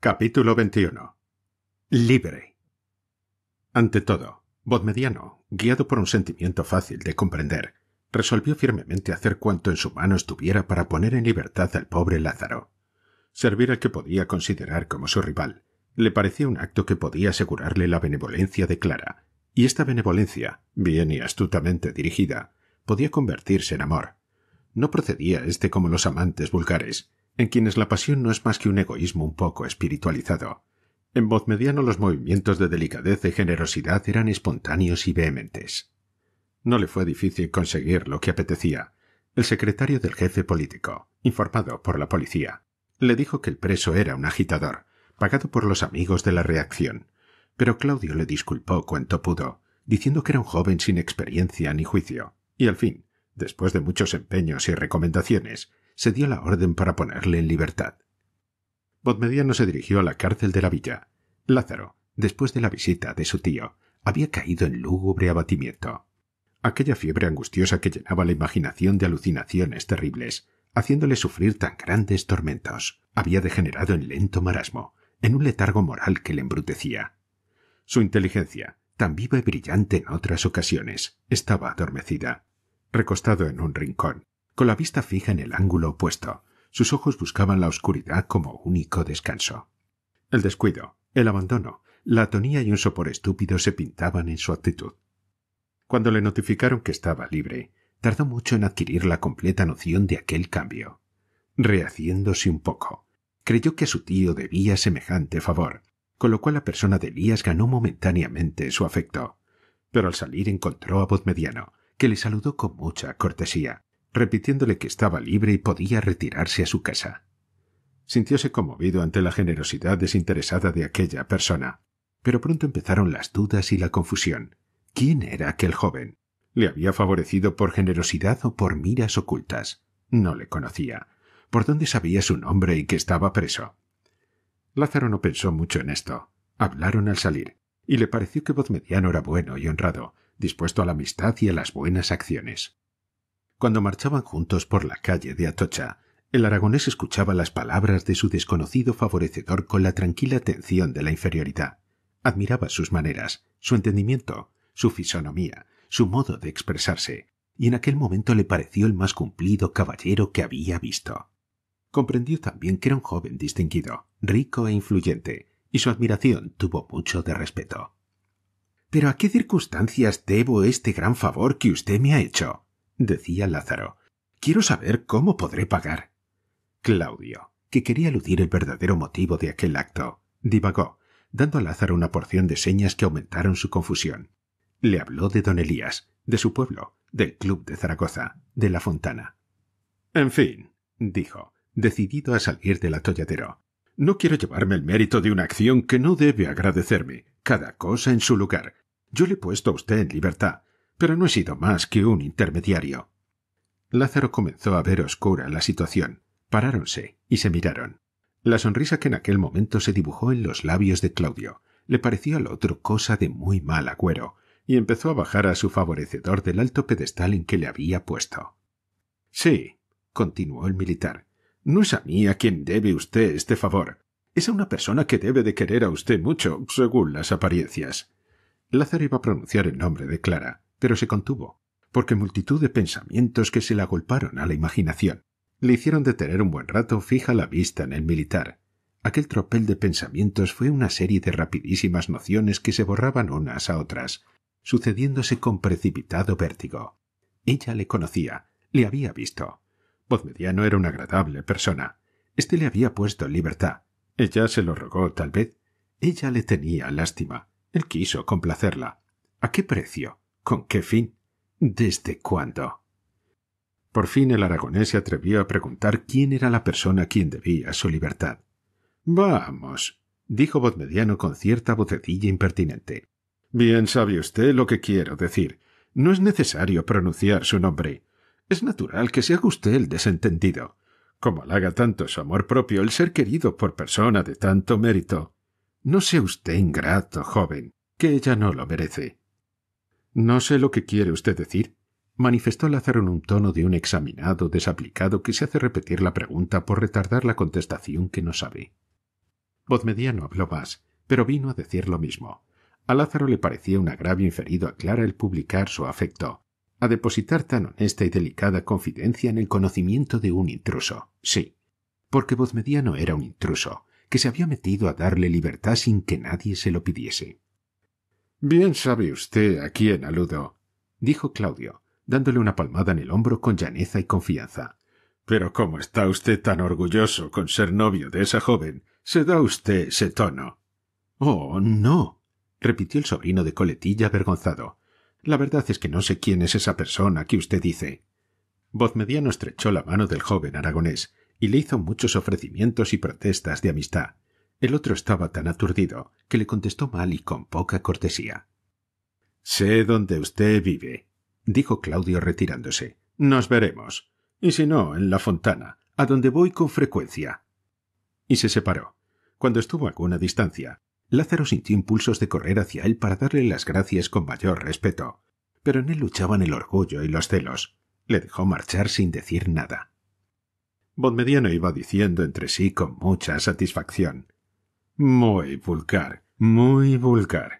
Capítulo XXI Libre. Ante todo, Bodmediano, guiado por un sentimiento fácil de comprender, resolvió firmemente hacer cuanto en su mano estuviera para poner en libertad al pobre Lázaro. Servir al que podía considerar como su rival le parecía un acto que podía asegurarle la benevolencia de Clara, y esta benevolencia, bien y astutamente dirigida, podía convertirse en amor. No procedía éste como los amantes vulgares, en quienes la pasión no es más que un egoísmo un poco espiritualizado. En voz mediano los movimientos de delicadeza y generosidad eran espontáneos y vehementes. No le fue difícil conseguir lo que apetecía. El secretario del jefe político, informado por la policía, le dijo que el preso era un agitador, pagado por los amigos de la reacción. Pero Claudio le disculpó cuanto pudo, diciendo que era un joven sin experiencia ni juicio, y al fin, después de muchos empeños y recomendaciones, se dio la orden para ponerle en libertad. Botmediano se dirigió a la cárcel de la villa. Lázaro, después de la visita de su tío, había caído en lúgubre abatimiento. Aquella fiebre angustiosa que llenaba la imaginación de alucinaciones terribles, haciéndole sufrir tan grandes tormentos, había degenerado en lento marasmo, en un letargo moral que le embrutecía. Su inteligencia, tan viva y brillante en otras ocasiones, estaba adormecida. Recostado en un rincón, con la vista fija en el ángulo opuesto. Sus ojos buscaban la oscuridad como único descanso. El descuido, el abandono, la atonía y un sopor estúpido se pintaban en su actitud. Cuando le notificaron que estaba libre, tardó mucho en adquirir la completa noción de aquel cambio. Rehaciéndose un poco, creyó que a su tío debía semejante favor, con lo cual la persona de Elías ganó momentáneamente su afecto. Pero al salir encontró a voz mediano, que le saludó con mucha cortesía, repitiéndole que estaba libre y podía retirarse a su casa. Sintióse conmovido ante la generosidad desinteresada de aquella persona, pero pronto empezaron las dudas y la confusión. ¿Quién era aquel joven? ¿Le había favorecido por generosidad o por miras ocultas? No le conocía. ¿Por dónde sabía su nombre y que estaba preso? Lázaro no pensó mucho en esto. Hablaron al salir, y le pareció que Voz Mediano era bueno y honrado, dispuesto a la amistad y a las buenas acciones. Cuando marchaban juntos por la calle de Atocha, el aragonés escuchaba las palabras de su desconocido favorecedor con la tranquila atención de la inferioridad. Admiraba sus maneras, su entendimiento, su fisonomía, su modo de expresarse, y en aquel momento le pareció el más cumplido caballero que había visto. Comprendió también que era un joven distinguido, rico e influyente, y su admiración tuvo mucho de respeto. Pero ¿a qué circunstancias debo este gran favor que usted me ha hecho? decía Lázaro. Quiero saber cómo podré pagar. Claudio, que quería aludir el verdadero motivo de aquel acto, divagó, dando a Lázaro una porción de señas que aumentaron su confusión. Le habló de don Elías, de su pueblo, del club de Zaragoza, de la Fontana. En fin, dijo, decidido a salir del atolladero. No quiero llevarme el mérito de una acción que no debe agradecerme. Cada cosa en su lugar. Yo le he puesto a usted en libertad, pero no he sido más que un intermediario. Lázaro comenzó a ver oscura la situación. Paráronse y se miraron. La sonrisa que en aquel momento se dibujó en los labios de Claudio le pareció al otro cosa de muy mal agüero, y empezó a bajar a su favorecedor del alto pedestal en que le había puesto. Sí, continuó el militar, no es a mí a quien debe usted este favor. Es a una persona que debe de querer a usted mucho, según las apariencias. Lázaro iba a pronunciar el nombre de Clara, pero se contuvo, porque multitud de pensamientos que se le agolparon a la imaginación le hicieron detener un buen rato fija la vista en el militar. Aquel tropel de pensamientos fue una serie de rapidísimas nociones que se borraban unas a otras, sucediéndose con precipitado vértigo. Ella le conocía, le había visto. Vozmediano era una agradable persona. Este le había puesto en libertad. Ella se lo rogó, tal vez. Ella le tenía lástima. Él quiso complacerla. ¿A qué precio? ¿Con qué fin? ¿Desde cuándo? Por fin el aragonés se atrevió a preguntar quién era la persona a quien debía su libertad. Vamos, dijo Bodmediano con cierta vocecilla impertinente. Bien sabe usted lo que quiero decir. No es necesario pronunciar su nombre. Es natural que se usted el desentendido. Como halaga tanto su amor propio el ser querido por persona de tanto mérito. No sea usted ingrato, joven, que ella no lo merece. No sé lo que quiere usted decir, manifestó Lázaro en un tono de un examinado desaplicado que se hace repetir la pregunta por retardar la contestación que no sabe. voz no habló más, pero vino a decir lo mismo. A Lázaro le parecía un agravio inferido a Clara el publicar su afecto, a depositar tan honesta y delicada confidencia en el conocimiento de un intruso. Sí, porque vozmediano no era un intruso, que se había metido a darle libertad sin que nadie se lo pidiese. Bien sabe usted a quién aludo, dijo Claudio, dándole una palmada en el hombro con llaneza y confianza. Pero como está usted tan orgulloso con ser novio de esa joven, se da usted ese tono. Oh, no, repitió el sobrino de Coletilla avergonzado. La verdad es que no sé quién es esa persona que usted dice. Vozmediano estrechó la mano del joven aragonés y le hizo muchos ofrecimientos y protestas de amistad, el otro estaba tan aturdido que le contestó mal y con poca cortesía. Sé dónde usted vive, dijo Claudio retirándose. Nos veremos. Y si no, en la fontana, a donde voy con frecuencia. Y se separó. Cuando estuvo a alguna distancia, Lázaro sintió impulsos de correr hacia él para darle las gracias con mayor respeto, pero en él luchaban el orgullo y los celos. Le dejó marchar sin decir nada. Bonmediano iba diciendo entre sí con mucha satisfacción muy vulgar, muy vulgar.